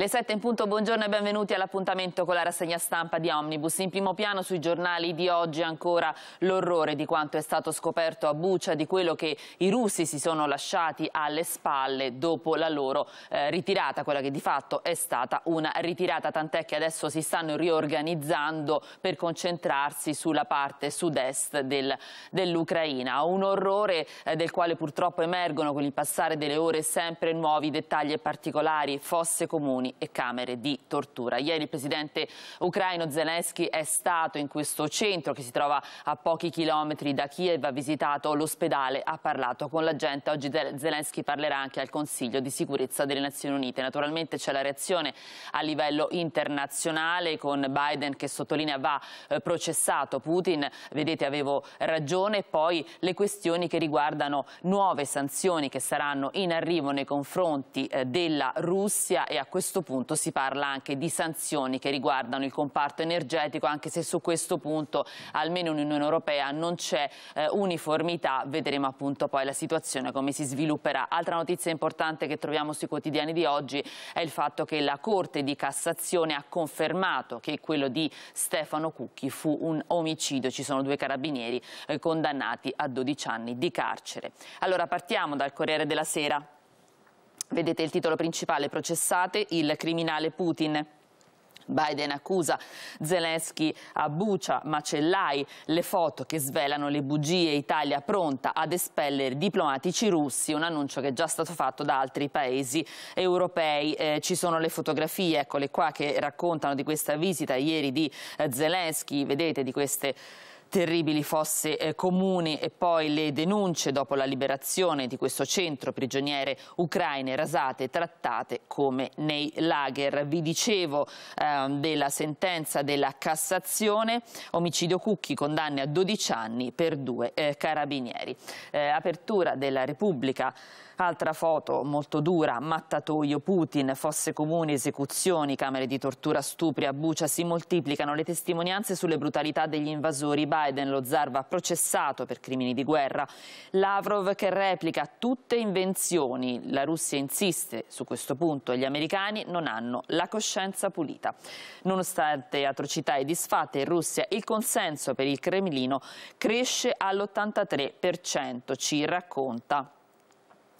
Le 7 in punto, buongiorno e benvenuti all'appuntamento con la rassegna stampa di Omnibus. In primo piano sui giornali di oggi ancora l'orrore di quanto è stato scoperto a buccia di quello che i russi si sono lasciati alle spalle dopo la loro eh, ritirata, quella che di fatto è stata una ritirata, tant'è che adesso si stanno riorganizzando per concentrarsi sulla parte sud-est del, dell'Ucraina. Un orrore eh, del quale purtroppo emergono con il passare delle ore sempre nuovi dettagli e particolari, fosse comuni prigioni e camere di tortura. Ieri il presidente ucraino Zelensky è stato in questo centro che si trova a pochi chilometri da Kiev, ha visitato l'ospedale, ha parlato con la gente. Oggi Zelensky parlerà anche al Consiglio di sicurezza delle Nazioni Unite. Naturalmente c'è la reazione a livello internazionale con Biden che sottolinea va eh, processato Putin, vedete avevo ragione, poi le questioni che riguardano nuove sanzioni che saranno in arrivo nei confronti eh, della Russia e a questo questo punto si parla anche di sanzioni che riguardano il comparto energetico, anche se su questo punto almeno in Unione Europea non c'è eh, uniformità, vedremo appunto poi la situazione come si svilupperà. Altra notizia importante che troviamo sui quotidiani di oggi è il fatto che la Corte di Cassazione ha confermato che quello di Stefano Cucchi fu un omicidio, ci sono due carabinieri eh, condannati a 12 anni di carcere. Allora partiamo dal Corriere della Sera. Vedete il titolo principale, processate il criminale Putin. Biden accusa Zelensky a Bucia, macellai, le foto che svelano le bugie, Italia pronta ad espellere diplomatici russi, un annuncio che è già stato fatto da altri paesi europei. Eh, ci sono le fotografie, eccole qua, che raccontano di questa visita ieri di eh, Zelensky, vedete di queste terribili fosse eh, comuni e poi le denunce dopo la liberazione di questo centro prigioniere ucraine rasate e trattate come nei lager. Vi dicevo eh, della sentenza della Cassazione, omicidio Cucchi, condanne a 12 anni per due eh, carabinieri. Eh, apertura della Repubblica. Altra foto molto dura, mattatoio, Putin, fosse comuni, esecuzioni, camere di tortura, stupri, a bucia, si moltiplicano le testimonianze sulle brutalità degli invasori. Biden, lo zar, va processato per crimini di guerra. Lavrov che replica tutte invenzioni. La Russia insiste su questo punto. Gli americani non hanno la coscienza pulita. Nonostante atrocità e disfatte in Russia, il consenso per il Cremlino cresce all'83%, ci racconta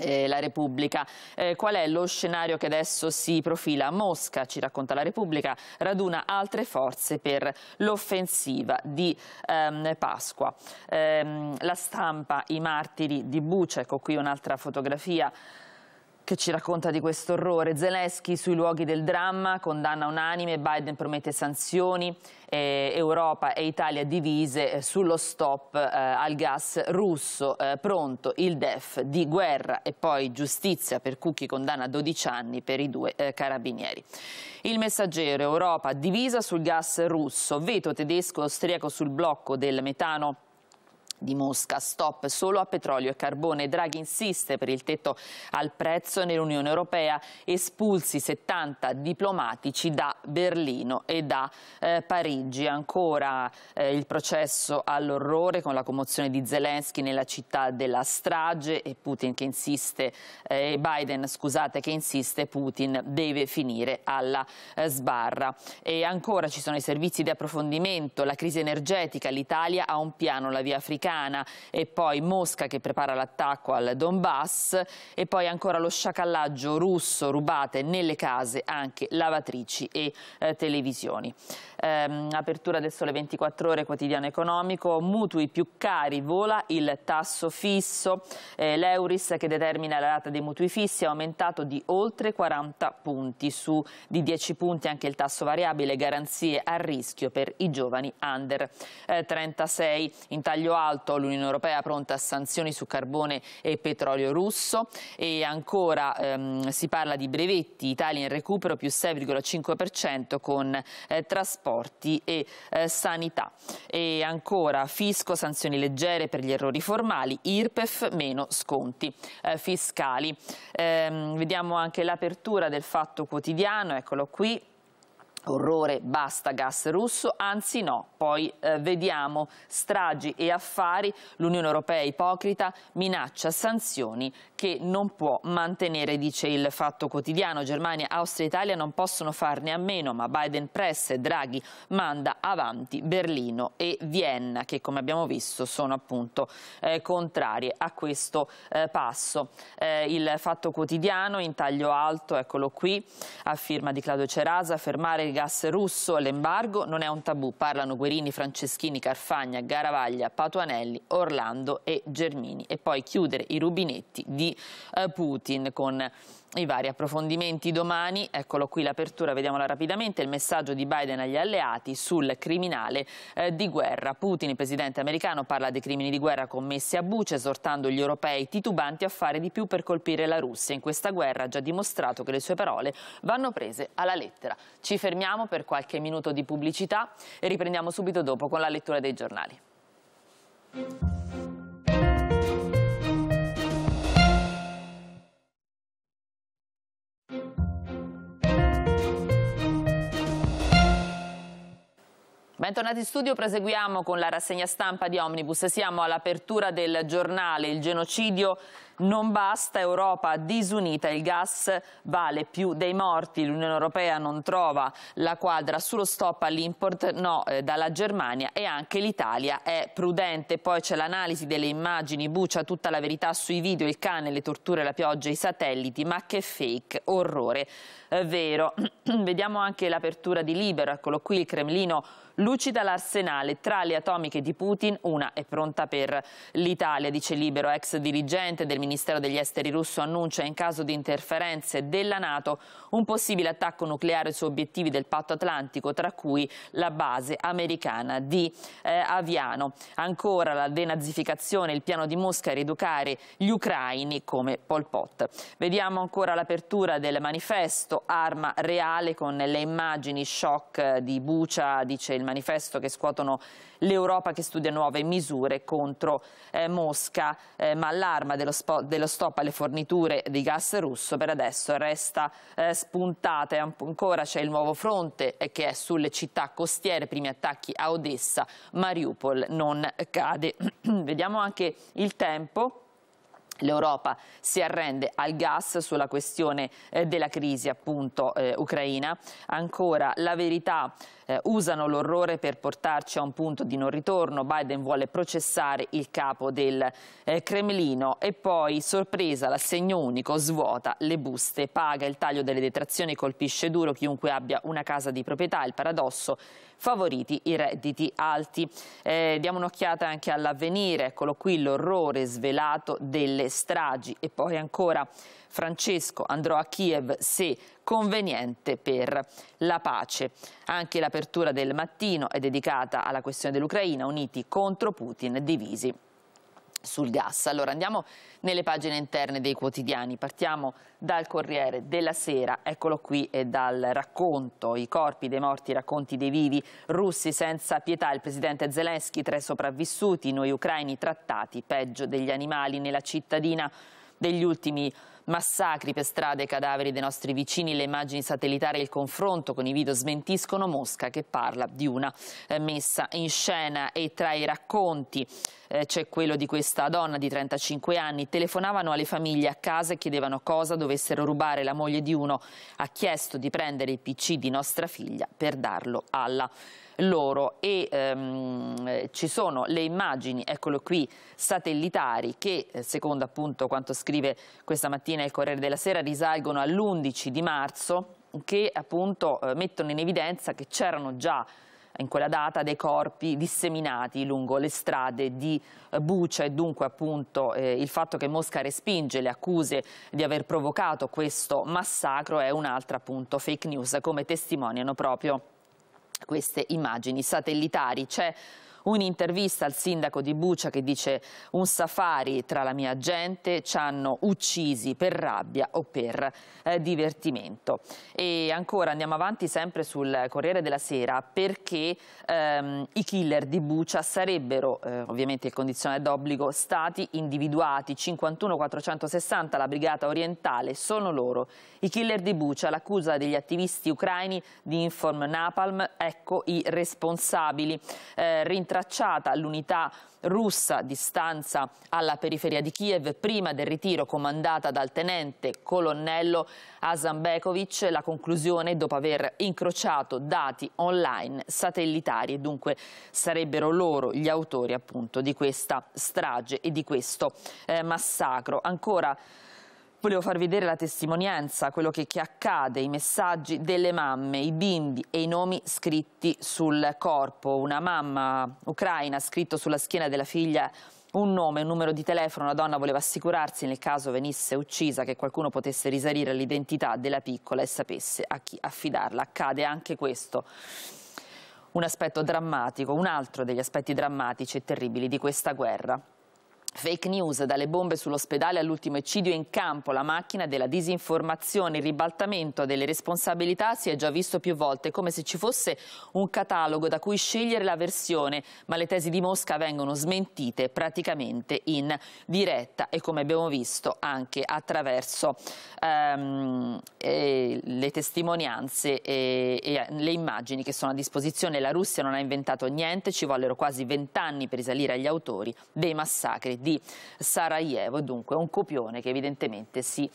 eh, la Repubblica. Eh, qual è lo scenario che adesso si profila? Mosca, ci racconta la Repubblica, raduna altre forze per l'offensiva di ehm, Pasqua. Eh, la stampa, i martiri di Buce, ecco qui un'altra fotografia che ci racconta di questo orrore. Zelensky sui luoghi del dramma, condanna unanime, Biden promette sanzioni, eh, Europa e Italia divise eh, sullo stop eh, al gas russo, eh, pronto il DEF di guerra e poi giustizia per Cucchi condanna 12 anni per i due eh, carabinieri. Il messaggero Europa divisa sul gas russo, veto tedesco e austriaco sul blocco del metano di Mosca. Stop solo a petrolio e carbone. Draghi insiste per il tetto al prezzo nell'Unione Europea. Espulsi 70 diplomatici da Berlino e da eh, Parigi. Ancora eh, il processo all'orrore con la commozione di Zelensky nella città della strage e Putin che insiste, eh, Biden scusate che insiste, Putin deve finire alla eh, sbarra. E ancora ci sono i servizi di approfondimento, la crisi energetica, l'Italia ha un piano, la via africana americana e poi Mosca che prepara l'attacco al Donbass e poi ancora lo sciacallaggio russo, rubate nelle case anche lavatrici e eh, televisioni ehm, apertura del sole 24 ore, quotidiano economico, mutui più cari, vola il tasso fisso, eh, l'Euris che determina la data dei mutui fissi è aumentato di oltre 40 punti, su di 10 punti anche il tasso variabile, garanzie a rischio per i giovani under eh, 36. In taglio alto l'Unione Europea pronta a sanzioni su carbone e petrolio russo e ancora ehm, si parla di brevetti, Italia in recupero più 6,5% con eh, trasporti trasporti e eh, sanità. E ancora fisco, sanzioni leggere per gli errori formali, IRPEF meno sconti eh, fiscali. Ehm, vediamo anche l'apertura del fatto quotidiano, eccolo qui. Orrore, basta gas russo, anzi no, poi eh, vediamo stragi e affari, l'Unione Europea ipocrita minaccia sanzioni che non può mantenere, dice il Fatto Quotidiano. Germania, Austria e Italia non possono farne a meno, ma Biden presse Draghi manda avanti Berlino e Vienna, che come abbiamo visto sono appunto eh, contrarie a questo eh, passo. Eh, il Fatto Quotidiano in taglio alto, eccolo qui, a firma di Claudio Cerasa, fermare il gas russo all'embargo non è un tabù, parlano guerrieri Guerini, Franceschini, Carfagna, Garavaglia, Patuanelli, Orlando e Germini e poi chiudere i rubinetti di eh, Putin con i vari approfondimenti domani. Eccolo qui l'apertura, vediamola rapidamente, il messaggio di Biden agli alleati sul criminale eh, di guerra. Putin, il presidente americano, parla dei crimini di guerra commessi a Buce, esortando gli europei titubanti a fare di più per colpire la Russia. In questa guerra ha già dimostrato che le sue parole vanno prese alla lettera. Ci fermiamo per qualche minuto di pubblicità e riprendiamo subito dopo con la lettura dei giornali. Bentornati in studio, proseguiamo con la rassegna stampa di Omnibus. Siamo all'apertura del giornale Il genocidio non basta Europa disunita, il gas vale più dei morti, l'Unione Europea non trova la quadra sullo stop all'import, no, eh, dalla Germania e anche l'Italia è prudente. Poi c'è l'analisi delle immagini, bucia tutta la verità sui video, il cane, le torture, la pioggia, i satelliti, ma che fake, orrore. È vero, vediamo anche l'apertura di Libero, eccolo qui il Cremlino lucida l'arsenale tra le atomiche di Putin, una è pronta per l'Italia, dice Libero, ex dirigente del Ministero Ministero degli Esteri russo annuncia in caso di interferenze della Nato un possibile attacco nucleare su obiettivi del patto atlantico, tra cui la base americana di eh, Aviano. Ancora la denazificazione, il piano di Mosca a rieducare gli ucraini come Pol Pot. Vediamo ancora l'apertura del manifesto Arma Reale con le immagini shock di Bucia, dice il manifesto, che scuotono l'Europa che studia nuove misure contro eh, Mosca, eh, ma l'arma dello, dello, stop alle forniture di gas russo per adesso resta eh, spuntata. Ancora c'è il nuovo fronte eh, che è sulle città costiere, primi attacchi a Odessa, Mariupol non cade. Vediamo anche il tempo. L'Europa si arrende al gas sulla questione eh, della crisi appunto eh, ucraina. Ancora la verità eh, usano l'orrore per portarci a un punto di non ritorno. Biden vuole processare il capo del eh, Cremlino e poi, sorpresa, l'assegno unico svuota le buste, paga il taglio delle detrazioni, colpisce duro chiunque abbia una casa di proprietà. Il paradosso favoriti i redditi alti. Eh, diamo un'occhiata anche all'avvenire, eccolo qui l'orrore svelato delle stragi e poi ancora Francesco andrò a Kiev se conveniente per la pace. Anche l'apertura del mattino è dedicata alla questione dell'Ucraina, uniti contro Putin, divisi sul gas. Allora andiamo nelle pagine interne dei quotidiani, partiamo dal Corriere della Sera, eccolo qui, e dal racconto, i corpi dei morti, i racconti dei vivi, russi senza pietà, il presidente Zelensky, tre sopravvissuti, noi ucraini trattati peggio degli animali nella cittadina degli ultimi massacri per strade e cadaveri dei nostri vicini, le immagini satellitari e il confronto con i video smentiscono Mosca che parla di una eh, messa in scena e tra i racconti eh, c'è quello di questa donna di 35 anni, telefonavano alle famiglie a casa e chiedevano cosa dovessero rubare, la moglie di uno ha chiesto di prendere il PC di nostra figlia per darlo alla loro e ehm, ci sono le immagini, eccolo qui, satellitari che eh, secondo appunto quanto scrive questa mattina il Corriere della Sera risalgono all'11 di marzo che appunto eh, mettono in evidenza che c'erano già in quella data dei corpi disseminati lungo le strade di eh, Bucia e dunque appunto eh, il fatto che Mosca respinge le accuse di aver provocato questo massacro è un'altra appunto fake news come testimoniano proprio queste immagini satellitari. C'è Un'intervista al sindaco di Bucia che dice un safari tra la mia gente ci hanno uccisi per rabbia o per eh, divertimento. E ancora andiamo avanti sempre sul Corriere della Sera perché ehm, i killer di Bucia sarebbero, eh, ovviamente il condizionale d'obbligo, stati individuati 51-460 la brigata orientale, sono loro. I killer di Bucia, l'accusa degli attivisti ucraini di Inform Napalm, ecco i responsabili. Eh, tracciata l'unità russa di stanza alla periferia di Kiev prima del ritiro comandata dal tenente colonnello Asanbekovic, la conclusione dopo aver incrociato dati online satellitari e dunque sarebbero loro gli autori appunto di questa strage e di questo eh, massacro. Ancora Volevo far vedere la testimonianza, quello che, che, accade, i messaggi delle mamme, i bimbi e i nomi scritti sul corpo. Una mamma ucraina ha scritto sulla schiena della figlia un nome, un numero di telefono, una donna voleva assicurarsi nel caso venisse uccisa che qualcuno potesse risalire all'identità della piccola e sapesse a chi affidarla. Accade anche questo un aspetto drammatico, un altro degli aspetti drammatici e terribili di questa guerra. Fake news, dalle bombe sull'ospedale all'ultimo eccidio in campo, la macchina della disinformazione, il ribaltamento delle responsabilità si è già visto più volte, come se ci fosse un catalogo da cui scegliere la versione, ma le tesi di Mosca vengono smentite praticamente in diretta e come abbiamo visto anche attraverso ehm, eh, le testimonianze e, e le immagini che sono a disposizione. La Russia non ha inventato niente, ci vollero quasi vent'anni per risalire agli autori dei massacri di Sarajevo. Dunque un copione che evidentemente si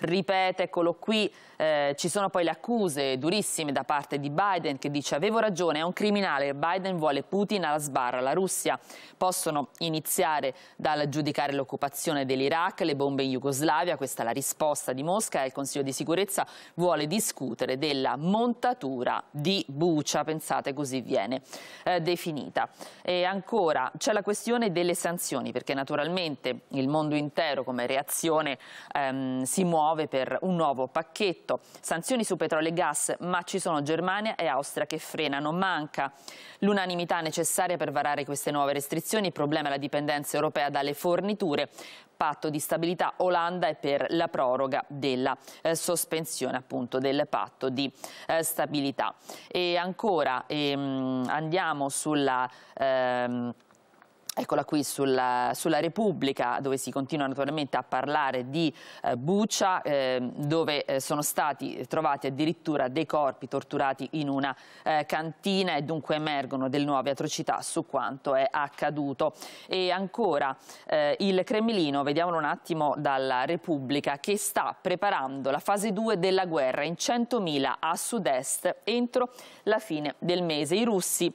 ripete, eccolo qui eh, ci sono poi le accuse durissime da parte di Biden che dice avevo ragione, è un criminale, Biden vuole Putin alla sbarra, la Russia. Possono iniziare dal giudicare l'occupazione dell'Iraq, le bombe in Jugoslavia, questa è la risposta di Mosca e il Consiglio di sicurezza vuole discutere della montatura di Bucia, pensate così viene eh, definita. E ancora c'è la questione delle sanzioni perché naturalmente il mondo intero come reazione ehm, si muove per un nuovo pacchetto Stato. Sanzioni su petrolio e gas, ma ci sono Germania e Austria che frenano. Manca l'unanimità necessaria per varare queste nuove restrizioni. Il problema è la dipendenza europea dalle forniture patto di stabilità Olanda è per la proroga della eh, sospensione appunto del patto di eh, stabilità. E ancora ehm, andiamo sulla... Ehm Eccola qui sulla, sulla, Repubblica dove si continua naturalmente a parlare di eh, Buccia eh, dove eh, sono stati trovati addirittura dei corpi torturati in una eh, cantina e dunque emergono delle nuove atrocità su quanto è accaduto. E ancora eh, il Cremlino, vediamolo un attimo dalla Repubblica, che sta preparando la fase 2 della guerra in 100.000 a sud-est entro la fine del mese. I russi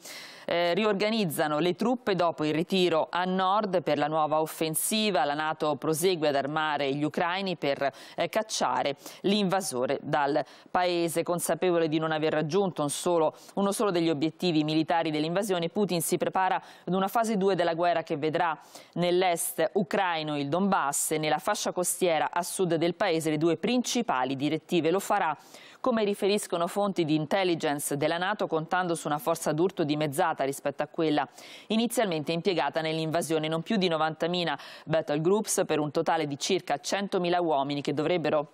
eh, riorganizzano le truppe dopo il ritiro a nord per la nuova offensiva. La Nato prosegue ad armare gli ucraini per eh, cacciare l'invasore dal paese. Consapevole di non aver raggiunto un solo, uno solo degli obiettivi militari dell'invasione, Putin si prepara ad una fase 2 della guerra che vedrà nell'est ucraino il Donbass e nella fascia costiera a sud del paese le due principali direttive. Lo farà come riferiscono fonti di intelligence della Nato, contando su una forza d'urto dimezzata rispetto a quella inizialmente impiegata nell'invasione, non più di 90.000 battle groups per un totale di circa 100.000 uomini che dovrebbero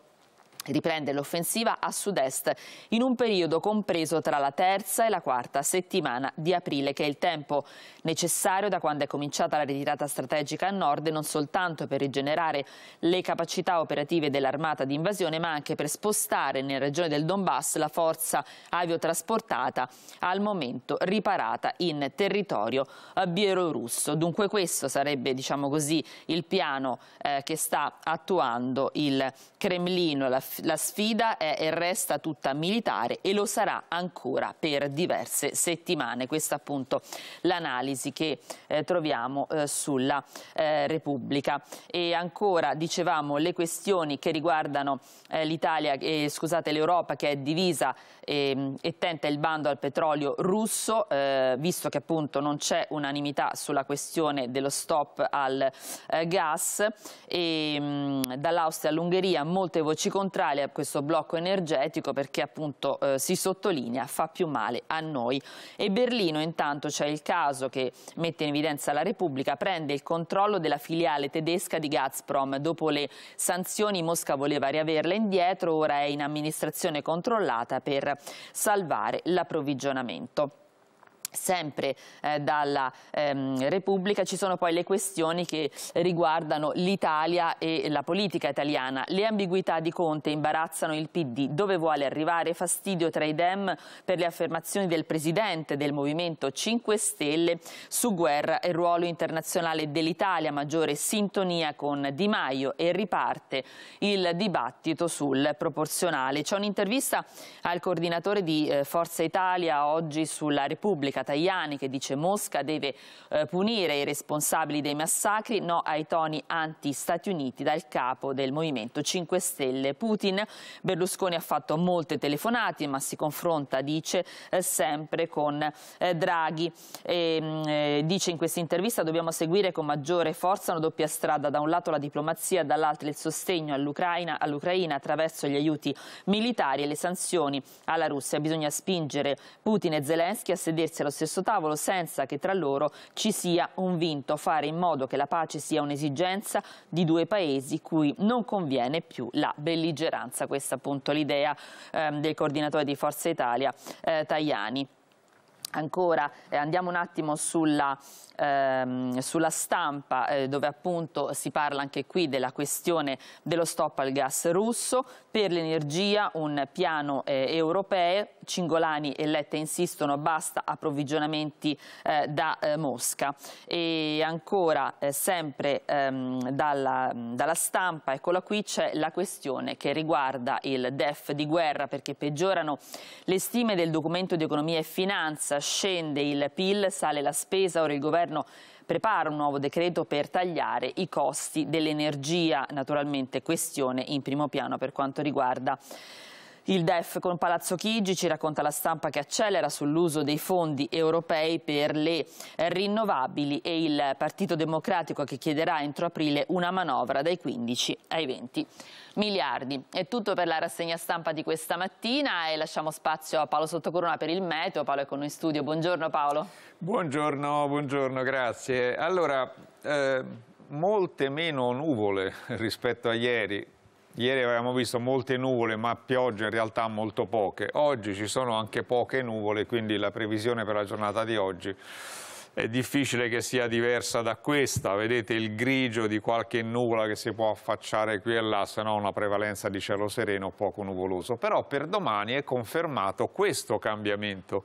riprende l'offensiva a sud-est in un periodo compreso tra la terza e la quarta settimana di aprile, che è il tempo necessario da quando è cominciata la ritirata strategica a nord, non soltanto per rigenerare le capacità operative dell'armata di invasione, ma anche per spostare nella regione del Donbass la forza aviotrasportata al momento riparata in territorio eh, bielorusso. Dunque questo sarebbe, diciamo così, il piano eh, che sta attuando il Cremlino, la la sfida è e resta tutta militare e lo sarà ancora per diverse settimane. Questa appunto l'analisi che eh, troviamo eh, sulla eh, Repubblica. E ancora dicevamo le questioni che riguardano eh, l'Italia, scusate l'Europa che è divisa ehm, e tenta il bando al petrolio russo, eh, visto che appunto non c'è unanimità sulla questione dello stop al eh, gas e ehm, dall'Austria all'Ungheria molte voci contrarie a questo blocco energetico perché appunto eh, si sottolinea fa più male a noi. E Berlino intanto c'è il caso che mette in evidenza la Repubblica, prende il controllo della filiale tedesca di Gazprom. Dopo le sanzioni Mosca voleva riaverla indietro, ora è in amministrazione controllata per salvare l'approvvigionamento sempre eh, dalla ehm, Repubblica ci sono poi le questioni che riguardano l'Italia e la politica italiana. Le ambiguità di Conte imbarazzano il PD, dove vuole arrivare fastidio tra i Dem per le affermazioni del Presidente del Movimento 5 Stelle su guerra e ruolo internazionale dell'Italia, maggiore sintonia con Di Maio e riparte il dibattito sul proporzionale. C'è un'intervista al coordinatore di eh, Forza Italia oggi sulla Repubblica Tajani che dice Mosca deve eh, punire i responsabili dei massacri, no ai toni anti-Stati Uniti dal capo del Movimento 5 Stelle Putin. Berlusconi ha fatto molte telefonate ma si confronta, dice, eh, sempre con eh, Draghi. E, ehm, eh, dice in questa intervista dobbiamo seguire con maggiore forza una doppia strada, da un lato la diplomazia, dall'altro il sostegno all'Ucraina all attraverso gli aiuti militari e le sanzioni alla Russia. Bisogna spingere Putin e Zelensky a sedersi allo stesso tavolo senza che tra loro ci sia un vinto, fare in modo che la pace sia un'esigenza di due paesi cui non conviene più la belligeranza. Questa appunto l'idea ehm, del coordinatore di Forza Italia, eh, Tajani. Ancora eh, andiamo un attimo sulla, ehm, sulla stampa eh, dove appunto si parla anche qui della questione dello stop al gas russo, per l'energia un piano eh, europeo, Cingolani e Letta insistono basta approvvigionamenti eh, da eh, Mosca. E ancora eh, sempre ehm, dalla, dalla, stampa, eccola qui, c'è la questione che riguarda il DEF di guerra perché peggiorano le stime del documento di economia e finanza, scende il PIL, sale la spesa, ora il governo prepara un nuovo decreto per tagliare i costi dell'energia, naturalmente questione in primo piano per quanto riguarda il DEF con Palazzo Chigi ci racconta la stampa che accelera sull'uso dei fondi europei per le rinnovabili e il Partito Democratico che chiederà entro aprile una manovra dai 15 ai 20 miliardi. È tutto per la rassegna stampa di questa mattina e lasciamo spazio a Paolo Sottocorona per il meteo. Paolo è con noi in studio. Buongiorno Paolo. Buongiorno, buongiorno, grazie. Allora, eh, molte meno nuvole rispetto a ieri, Ieri avevamo visto molte nuvole, ma piogge in realtà molto poche. Oggi ci sono anche poche nuvole, quindi la previsione per la giornata di oggi è difficile che sia diversa da questa. Vedete il grigio di qualche nuvola che si può affacciare qui e là, se no una prevalenza di cielo sereno poco nuvoloso. Però per domani è confermato questo cambiamento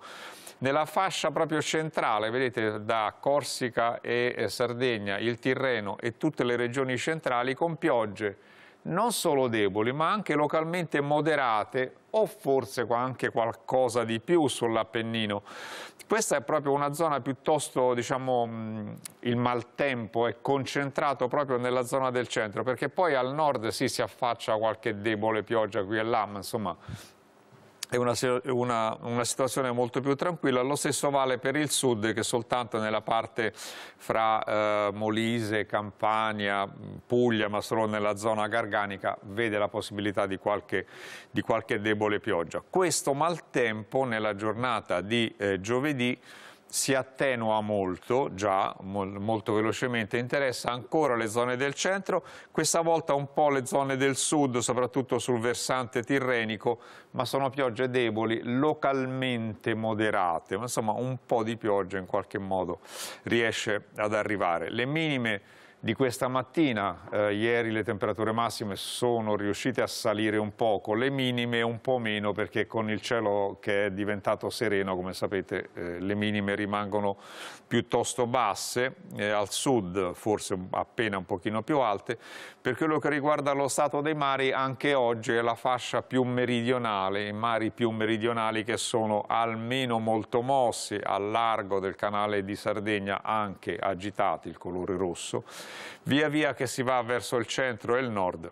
nella fascia proprio centrale, vedete da Corsica e Sardegna, il Tirreno e tutte le regioni centrali con piogge non solo deboli, ma anche localmente moderate o forse anche qualcosa di più sull'Appennino. Questa è proprio una zona piuttosto, diciamo, mm, il maltempo è concentrato proprio nella zona del centro, perché poi al nord sì, si affaccia qualche debole pioggia qui e là, ma insomma è una, una, una, situazione molto più tranquilla. Lo stesso vale per il sud che soltanto nella parte fra eh, Molise, Campania, Puglia, ma solo nella zona garganica, vede la possibilità di qualche, di qualche debole pioggia. Questo maltempo nella giornata di eh, giovedì si attenua molto, già molto velocemente, interessa ancora le zone del centro, questa volta un po' le zone del sud, soprattutto sul versante tirrenico, ma sono piogge deboli, localmente moderate, ma insomma un po' di pioggia in qualche modo riesce ad arrivare. Le minime di questa mattina. Eh, ieri le temperature massime sono riuscite a salire un poco, le minime un po' meno perché con il cielo che è diventato sereno, come sapete, eh, le minime rimangono piuttosto basse, eh, al sud forse appena un pochino più alte. Per quello che riguarda lo stato dei mari, anche oggi è la fascia più meridionale, i mari più meridionali che sono almeno molto mossi, al largo del canale di Sardegna anche agitati, il colore rosso, Via via che si va verso il centro e il nord,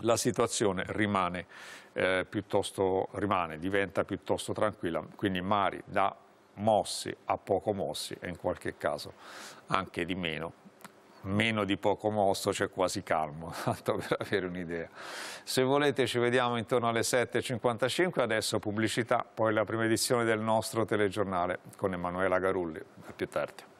la situazione rimane, eh, piuttosto, rimane, diventa piuttosto tranquilla, quindi mari da mossi a poco mossi e in qualche caso anche di meno. Meno di poco mosso c'è cioè quasi calmo, tanto per avere un'idea. Se volete ci vediamo intorno alle 7.55, adesso pubblicità, poi la prima edizione del nostro telegiornale con Emanuela Garulli, a più tardi.